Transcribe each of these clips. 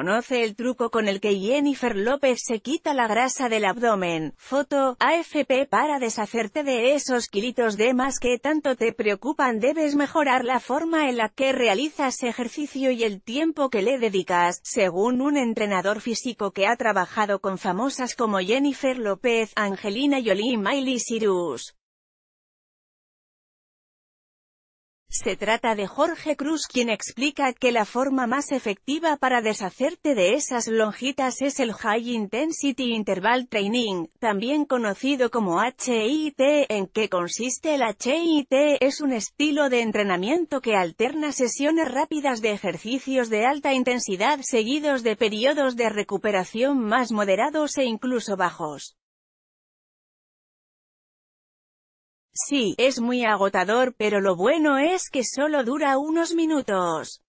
Conoce el truco con el que Jennifer López se quita la grasa del abdomen. Foto, AFP para deshacerte de esos kilitos de más que tanto te preocupan debes mejorar la forma en la que realizas ejercicio y el tiempo que le dedicas, según un entrenador físico que ha trabajado con famosas como Jennifer López, Angelina Jolie y Miley Cyrus. Se trata de Jorge Cruz quien explica que la forma más efectiva para deshacerte de esas lonjitas es el High Intensity Interval Training, también conocido como HIT. ¿En qué consiste el HIT? Es un estilo de entrenamiento que alterna sesiones rápidas de ejercicios de alta intensidad seguidos de periodos de recuperación más moderados e incluso bajos. Sí, es muy agotador pero lo bueno es que solo dura unos minutos.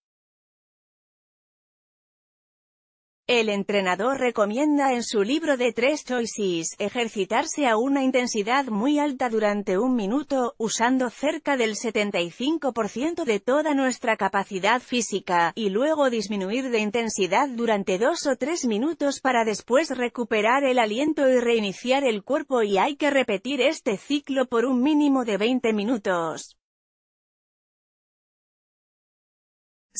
El entrenador recomienda en su libro de tres choices, ejercitarse a una intensidad muy alta durante un minuto, usando cerca del 75% de toda nuestra capacidad física, y luego disminuir de intensidad durante dos o tres minutos para después recuperar el aliento y reiniciar el cuerpo y hay que repetir este ciclo por un mínimo de 20 minutos.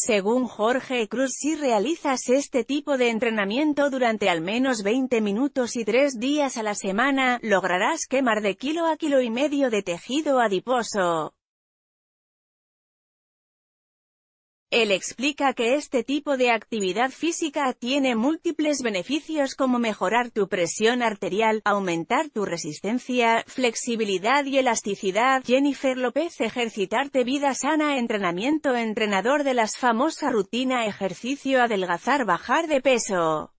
Según Jorge Cruz si realizas este tipo de entrenamiento durante al menos 20 minutos y 3 días a la semana, lograrás quemar de kilo a kilo y medio de tejido adiposo. Él explica que este tipo de actividad física tiene múltiples beneficios como mejorar tu presión arterial, aumentar tu resistencia, flexibilidad y elasticidad. Jennifer López ejercitarte vida sana entrenamiento entrenador de las famosa rutina ejercicio adelgazar bajar de peso.